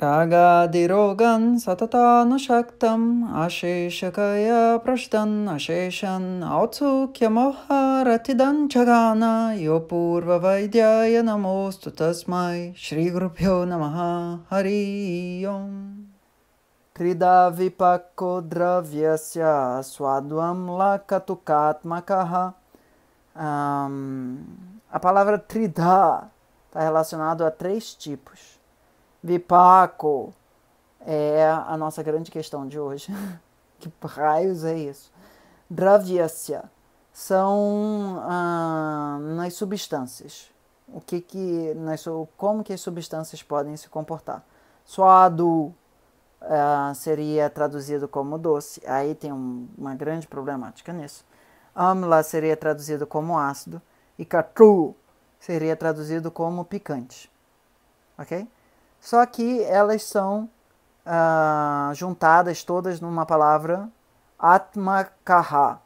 Raga dirogan satata no shaktam asheshakaya prashtan asheshan autsu kyamoha ratidan chagana yopurva vaidyaya namostu shri grupyo namaha hari yom Kridavipako dravyasya swadvam lakatukatmakaha um, A palavra tridha está relacionada a três tipos. Vipaco é a nossa grande questão de hoje. que raios é isso? Dravyasya são ah, nas substâncias. O que que nas, como que as substâncias podem se comportar? Suado ah, seria traduzido como doce. Aí tem um, uma grande problemática nisso. Amla seria traduzido como ácido e katru seria traduzido como picante. OK? Só que elas são ah, juntadas todas numa palavra Atmakaha.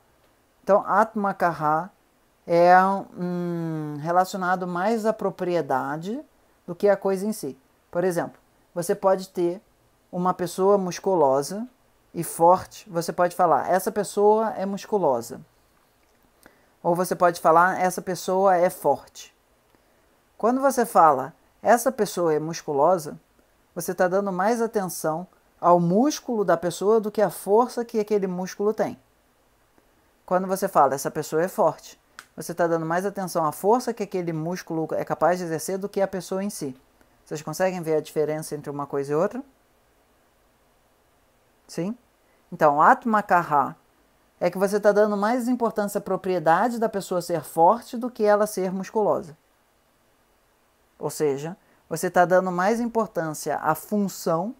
Então, Atmakaha é um, relacionado mais à propriedade do que à coisa em si. Por exemplo, você pode ter uma pessoa musculosa e forte, você pode falar, essa pessoa é musculosa. Ou você pode falar, essa pessoa é forte. Quando você fala, essa pessoa é musculosa, você está dando mais atenção ao músculo da pessoa do que à força que aquele músculo tem. Quando você fala essa pessoa é forte, você está dando mais atenção à força que aquele músculo é capaz de exercer do que à pessoa em si. Vocês conseguem ver a diferença entre uma coisa e outra? Sim? Então, Atmakaha é que você está dando mais importância à propriedade da pessoa ser forte do que ela ser musculosa. Ou seja, você está dando mais importância à função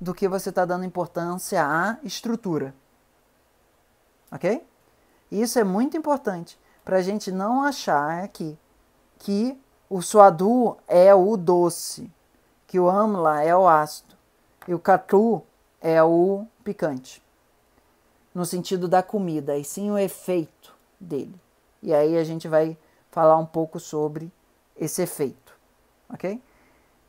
do que você está dando importância à estrutura. Ok? isso é muito importante para a gente não achar aqui que o suadu é o doce, que o amla é o ácido e o catu é o picante. No sentido da comida, e sim o efeito dele. E aí a gente vai falar um pouco sobre esse efeito. Okay?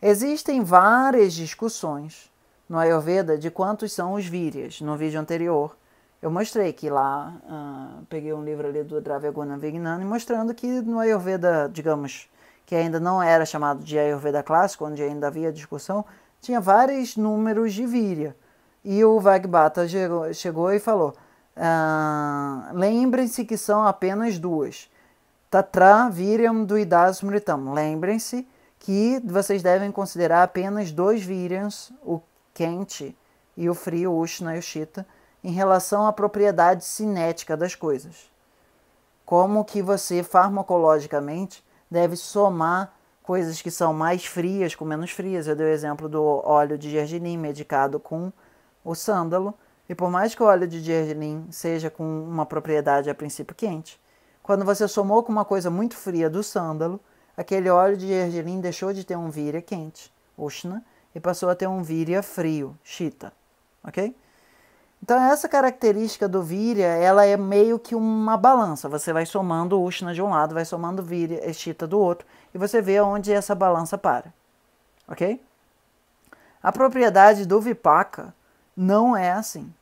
Existem várias discussões no Ayurveda de quantos são os vírias. No vídeo anterior, eu mostrei que lá uh, peguei um livro ali do Dravaguna Vignani mostrando que no Ayurveda, digamos, que ainda não era chamado de Ayurveda clássico, onde ainda havia discussão, tinha vários números de vírias. E o Vagbata chegou, chegou e falou: ah, lembrem-se que são apenas duas. Tatra viryam duidas Muritam. Lembrem-se que vocês devem considerar apenas dois Viriams, o quente e o frio, o ushna e o shita, em relação à propriedade cinética das coisas. Como que você farmacologicamente deve somar coisas que são mais frias com menos frias. Eu dei o exemplo do óleo de gergelim medicado com o sândalo. E por mais que o óleo de gergelim seja com uma propriedade a princípio quente, quando você somou com uma coisa muito fria do sândalo, aquele óleo de gergelim deixou de ter um vira quente, ushna, e passou a ter um vira frio, chita. Ok? Então, essa característica do vira, ela é meio que uma balança. Você vai somando ushna de um lado, vai somando víria, do outro, e você vê onde essa balança para. Ok? A propriedade do vipaka não é assim.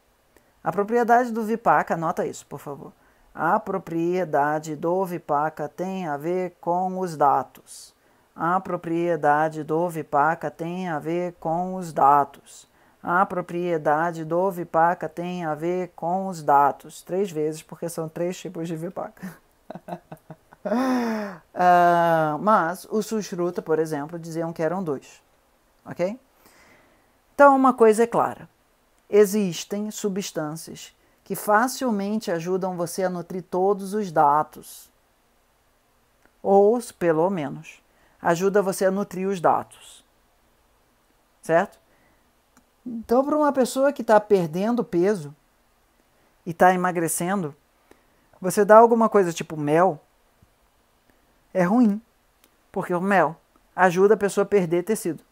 A propriedade do vipaka, anota isso, por favor. A propriedade do Vipaca tem a ver com os dados. A propriedade do Vipaca tem a ver com os dados. A propriedade do Vipaca tem a ver com os dados. Três vezes, porque são três tipos de Vipaca. uh, mas o Sushruta, por exemplo, diziam que eram dois. Ok? Então, uma coisa é clara: existem substâncias que facilmente ajudam você a nutrir todos os dados. Ou, pelo menos, ajuda você a nutrir os dados. Certo? Então, para uma pessoa que está perdendo peso e está emagrecendo, você dá alguma coisa tipo mel, é ruim, porque o mel ajuda a pessoa a perder tecido.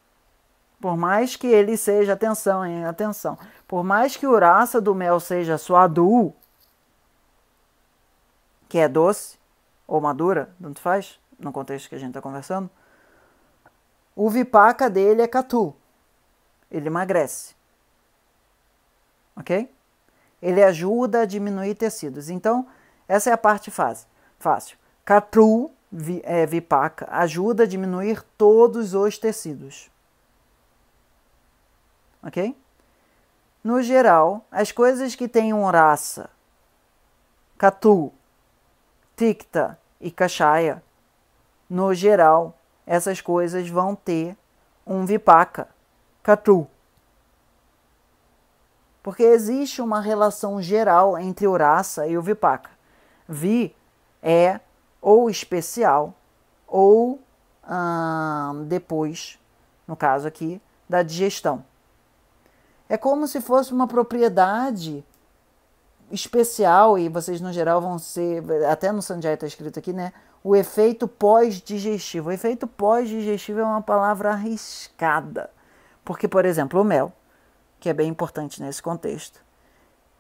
Por mais que ele seja, atenção, hein, atenção, por mais que o raça do mel seja suadu, que é doce ou madura, tanto faz, no contexto que a gente está conversando, o vipaca dele é catu. Ele emagrece. Ok? Ele ajuda a diminuir tecidos. Então, essa é a parte fácil. fácil. Catu, é, vipaca, ajuda a diminuir todos os tecidos ok? No geral, as coisas que um raça, catu, ticta e cachaia, no geral, essas coisas vão ter um vipaka, catu. Porque existe uma relação geral entre o raça e o vipaka. Vi é ou especial ou hum, depois, no caso aqui, da digestão. É como se fosse uma propriedade especial, e vocês no geral vão ser, até no Sanjay está escrito aqui, né? O efeito pós-digestivo. O efeito pós-digestivo é uma palavra arriscada. Porque, por exemplo, o mel, que é bem importante nesse contexto.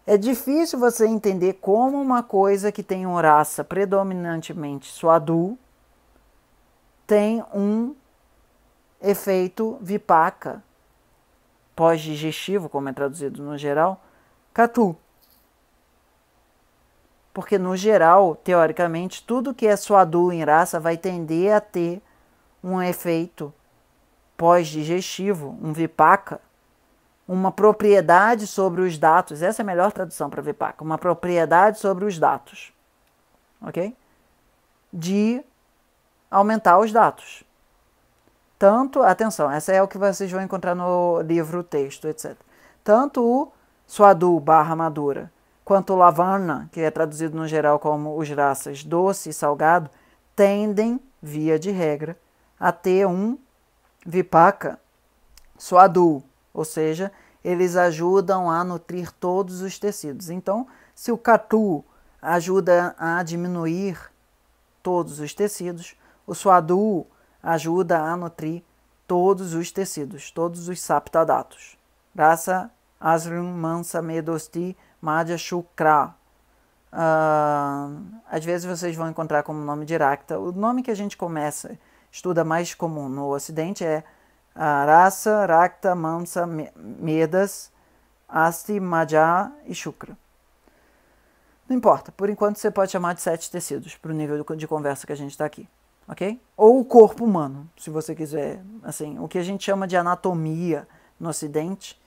É difícil você entender como uma coisa que tem uma raça predominantemente suadu tem um efeito vipaka, pós-digestivo, como é traduzido no geral, catu. Porque, no geral, teoricamente, tudo que é suadu em raça vai tender a ter um efeito pós-digestivo, um vipaka, uma propriedade sobre os dados. Essa é a melhor tradução para vipaka, uma propriedade sobre os dados, Ok? De aumentar os dados tanto, atenção, essa é o que vocês vão encontrar no livro, texto, etc. Tanto o suadu barra madura, quanto o lavarna, que é traduzido no geral como os raças doce e salgado, tendem, via de regra, a ter um vipaka suadu, ou seja, eles ajudam a nutrir todos os tecidos. Então, se o catu ajuda a diminuir todos os tecidos, o suadu ajuda a nutrir todos os tecidos, todos os saptadatos. Rasa Asrum Mansa Medosti Madhya Shukra. Uh, às vezes vocês vão encontrar como nome de Rakta. O nome que a gente começa, estuda mais comum no Ocidente é uh, Rasa, Rakta, Mansa, Medas, Asti, Madhya e Shukra. Não importa, por enquanto você pode chamar de sete tecidos, para o nível de conversa que a gente está aqui ok? Ou o corpo humano, se você quiser. Assim, o que a gente chama de anatomia no Ocidente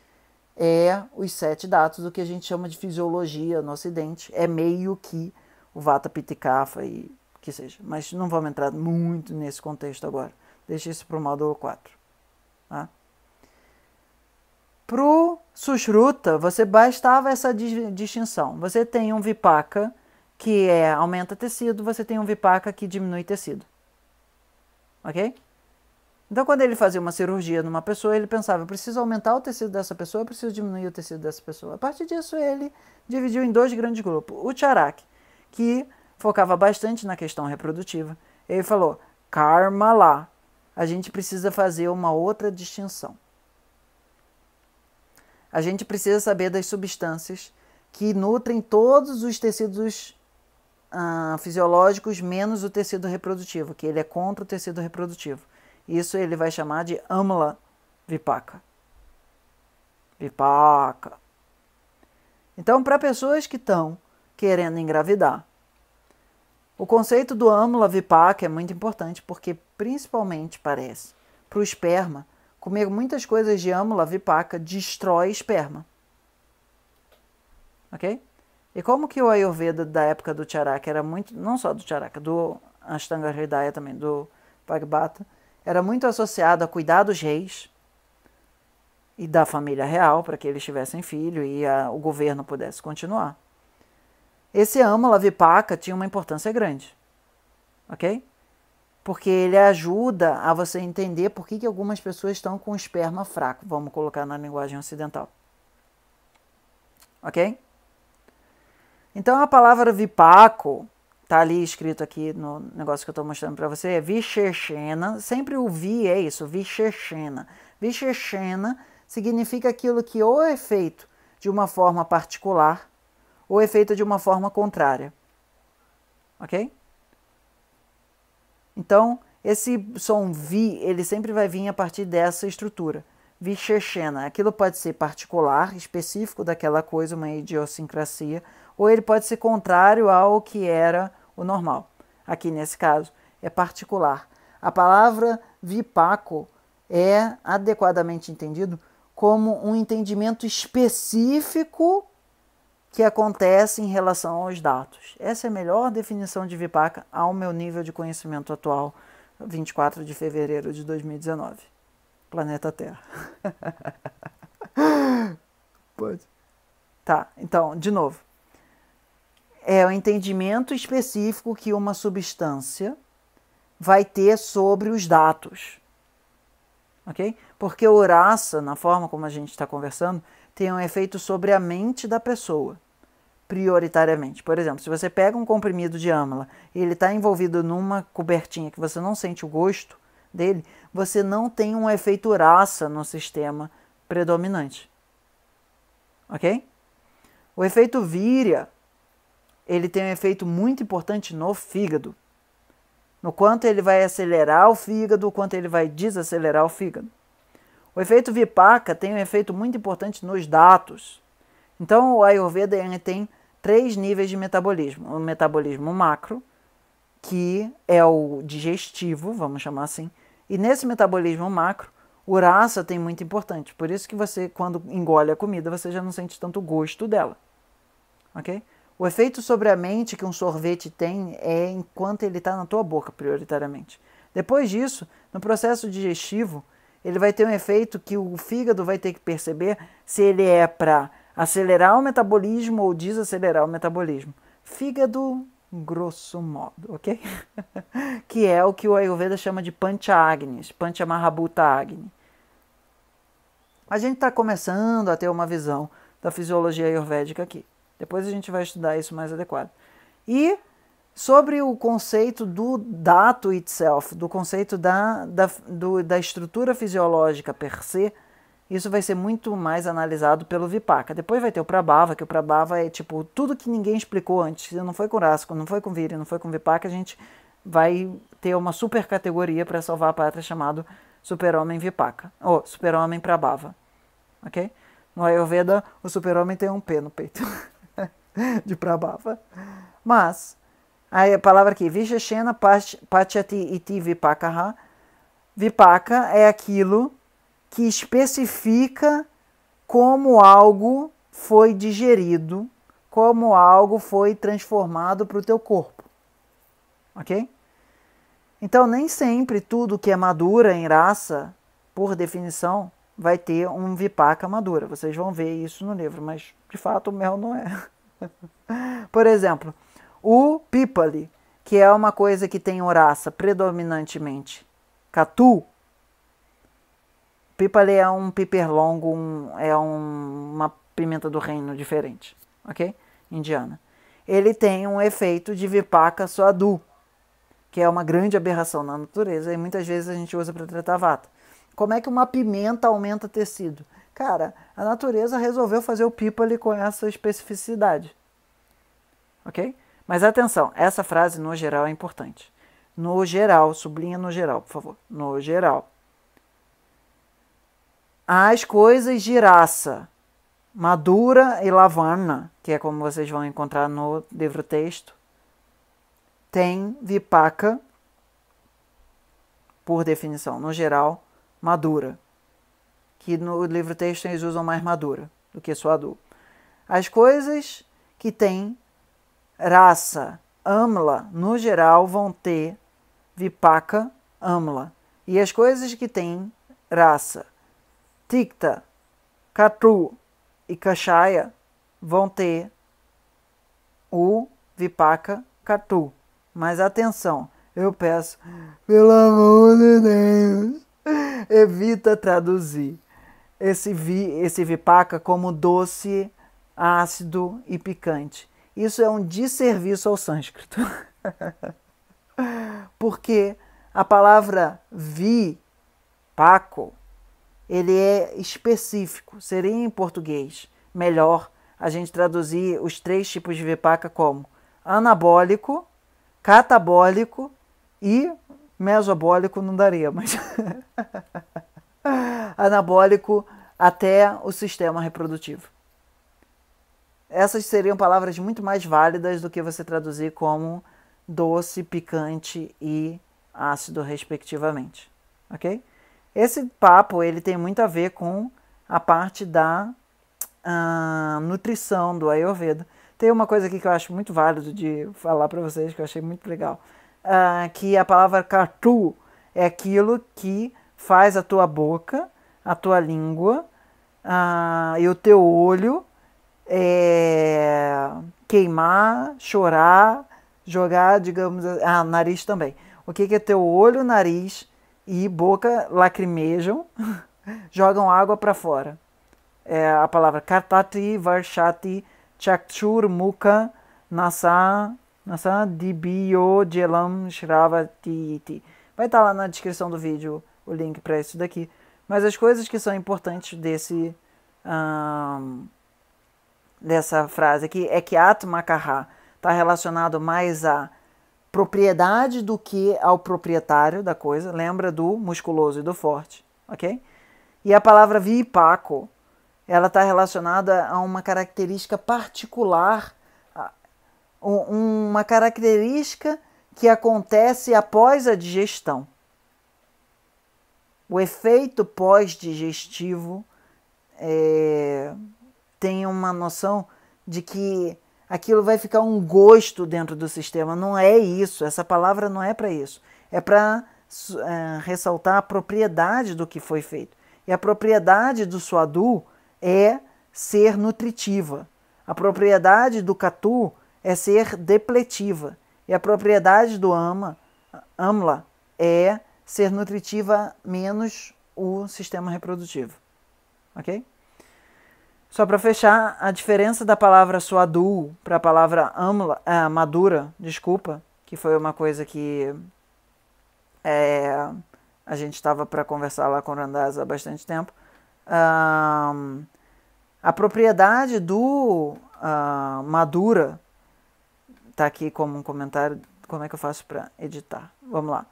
é os sete dados o que a gente chama de fisiologia no Ocidente. É meio que o Vata Pitta Kapha e que seja. Mas não vamos entrar muito nesse contexto agora. Deixa isso para o módulo 4. Tá? Para o Sushruta, você bastava essa distinção. Você tem um Vipaka que é, aumenta tecido, você tem um Vipaka que diminui tecido ok? Então, quando ele fazia uma cirurgia numa pessoa, ele pensava: eu preciso aumentar o tecido dessa pessoa, eu preciso diminuir o tecido dessa pessoa. A partir disso, ele dividiu em dois grandes grupos. O Charak, que focava bastante na questão reprodutiva, ele falou: karma lá, a gente precisa fazer uma outra distinção. A gente precisa saber das substâncias que nutrem todos os tecidos ah, fisiológicos menos o tecido reprodutivo, que ele é contra o tecido reprodutivo. Isso ele vai chamar de amla vipaka. Vipaka. Então, para pessoas que estão querendo engravidar, o conceito do amla vipaka é muito importante porque, principalmente, parece, para o esperma, comer muitas coisas de amla vipaka destrói esperma. Ok? E como que o Ayurveda da época do Charaka era muito, não só do Charaka, do Ashtanga Hridaya também, do Bhagavata, era muito associado a cuidar dos reis e da família real, para que eles tivessem filho e a, o governo pudesse continuar. Esse Amala Vipaka tinha uma importância grande, ok? Porque ele ajuda a você entender por que, que algumas pessoas estão com esperma fraco, vamos colocar na linguagem ocidental. Ok? Então a palavra vipaco, tá ali escrito aqui no negócio que eu estou mostrando para você, é vichechena. Sempre o vi é isso, vichechena. Vichechena significa aquilo que ou é feito de uma forma particular ou é feito de uma forma contrária. Ok? Então, esse som vi, ele sempre vai vir a partir dessa estrutura. Vichechena. Aquilo pode ser particular, específico daquela coisa, uma idiosincrasia ou ele pode ser contrário ao que era o normal. Aqui nesse caso é particular. A palavra vipaco é adequadamente entendido como um entendimento específico que acontece em relação aos dados. Essa é a melhor definição de vipaca ao meu nível de conhecimento atual, 24 de fevereiro de 2019. Planeta Terra. Pode. Tá, então, de novo é o entendimento específico que uma substância vai ter sobre os dados. Ok? Porque o raça, na forma como a gente está conversando, tem um efeito sobre a mente da pessoa, prioritariamente. Por exemplo, se você pega um comprimido de âmala e ele está envolvido numa cobertinha que você não sente o gosto dele, você não tem um efeito raça no sistema predominante. Ok? O efeito víria ele tem um efeito muito importante no fígado. No quanto ele vai acelerar o fígado, o quanto ele vai desacelerar o fígado. O efeito Vipaka tem um efeito muito importante nos datos. Então, o Ayurveda tem três níveis de metabolismo: o metabolismo macro, que é o digestivo, vamos chamar assim. E nesse metabolismo macro, o raça tem muito importante. Por isso que você, quando engole a comida, você já não sente tanto gosto dela. Ok? O efeito sobre a mente que um sorvete tem é enquanto ele está na tua boca, prioritariamente. Depois disso, no processo digestivo, ele vai ter um efeito que o fígado vai ter que perceber se ele é para acelerar o metabolismo ou desacelerar o metabolismo. Fígado, grosso modo, ok? que é o que o Ayurveda chama de Pancha Agnes, Pancha Mahabhuta Agni. A gente está começando a ter uma visão da fisiologia ayurvédica aqui. Depois a gente vai estudar isso mais adequado. E sobre o conceito do dato itself, do conceito da, da, do, da estrutura fisiológica per se, isso vai ser muito mais analisado pelo Vipaka. Depois vai ter o Prabhava, que o Prabhava é tipo tudo que ninguém explicou antes. Não foi com Rasco, não foi com Viri, não foi com Vipaka, a gente vai ter uma super categoria para salvar a pátria chamado Super-Homem Vipaka, ou Super-Homem Prabhava. OK? No Ayurveda, o Super-Homem tem um P no peito. de Prabhava. Mas, a palavra aqui, Visheshena Pachati Iti Vipakaha. Vipaka é aquilo que especifica como algo foi digerido, como algo foi transformado para o teu corpo. Ok? Então, nem sempre tudo que é madura em raça, por definição, vai ter um vipaka madura. Vocês vão ver isso no livro, mas de fato o mel não é. Por exemplo, o pipali, que é uma coisa que tem oraça predominantemente, catu, pipali é um piper um, é um, uma pimenta do reino diferente, ok? Indiana. Ele tem um efeito de vipaka suadu, que é uma grande aberração na natureza e muitas vezes a gente usa para tratar vata. Como é que uma pimenta aumenta tecido? Cara, a natureza resolveu fazer o people com essa especificidade. Ok? Mas atenção, essa frase no geral é importante. No geral, sublinha no geral, por favor. No geral. As coisas de raça madura e lavarna, que é como vocês vão encontrar no livro texto, tem vipaka, por definição, no geral, madura que no livro texto eles usam mais madura do que Suadu. As coisas que têm raça amla, no geral, vão ter vipaka amla. E as coisas que têm raça ticta catu e cachaia vão ter o vipaka catu. Mas atenção, eu peço, pelo amor de Deus, evita traduzir esse, vi, esse vipaca como doce, ácido e picante. Isso é um desserviço ao sânscrito. Porque a palavra vi, paco, ele é específico. Seria em português melhor a gente traduzir os três tipos de vipaca como anabólico, catabólico e mesobólico não daria, mas anabólico até o sistema reprodutivo. Essas seriam palavras muito mais válidas do que você traduzir como doce, picante e ácido, respectivamente. Ok? Esse papo ele tem muito a ver com a parte da ah, nutrição do Ayurveda. Tem uma coisa aqui que eu acho muito válido de falar para vocês, que eu achei muito legal, uh, que a palavra kartu é aquilo que faz a tua boca a tua língua ah, e o teu olho, é, queimar, chorar, jogar, digamos, ah, nariz também. O que, que é teu olho, nariz e boca lacrimejam, jogam água para fora. É a palavra katati, varshati, chakchur, muka nasa, nasa, dibio, jelam, shravati. Vai estar tá lá na descrição do vídeo o link para isso daqui. Mas as coisas que são importantes desse dessa frase aqui é que Atmakarra está relacionado mais à propriedade do que ao proprietário da coisa. Lembra do musculoso e do forte, ok? E a palavra vipaco, ela está relacionada a uma característica particular, uma característica que acontece após a digestão o efeito pós-digestivo é, tem uma noção de que aquilo vai ficar um gosto dentro do sistema. Não é isso, essa palavra não é para isso. É para é, ressaltar a propriedade do que foi feito. E a propriedade do suadu é ser nutritiva. A propriedade do catu é ser depletiva. E a propriedade do ama, amla é ser nutritiva menos o sistema reprodutivo. Ok? Só para fechar, a diferença da palavra suadu para a palavra amla, é, madura, desculpa, que foi uma coisa que é, a gente estava para conversar lá com o Randaz há bastante tempo. Um, a propriedade do uh, madura está aqui como um comentário. Como é que eu faço para editar? Vamos lá.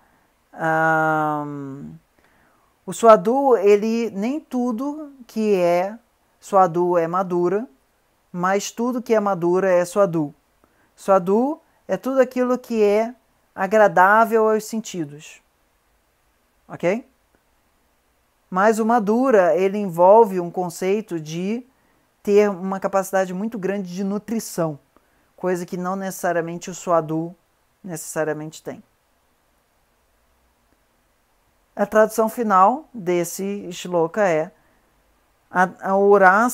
Um, o suadu, ele nem tudo que é suadu é madura, mas tudo que é madura é suadu. Suadu é tudo aquilo que é agradável aos sentidos. OK? Mas o madura, ele envolve um conceito de ter uma capacidade muito grande de nutrição, coisa que não necessariamente o suadu necessariamente tem. A tradução final desse shloka é: a, a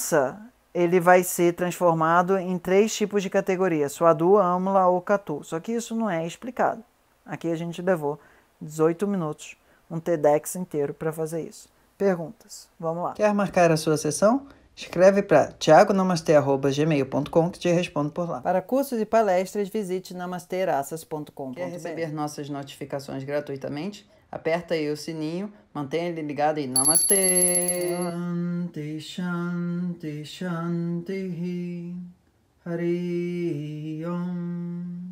ele vai ser transformado em três tipos de categorias: suadu, amla ou katu. Só que isso não é explicado. Aqui a gente levou 18 minutos, um TEDx inteiro para fazer isso. Perguntas. Vamos lá. Quer marcar a sua sessão? Escreve para tiagonamastê.gmail.com que te respondo por lá. Para cursos e palestras, visite namasteraças.com. Quer receber nossas notificações gratuitamente? Aperta aí o sininho, mantenha ele ligado e Namastê! Shanti, Shanti, Shanti, Hari Om.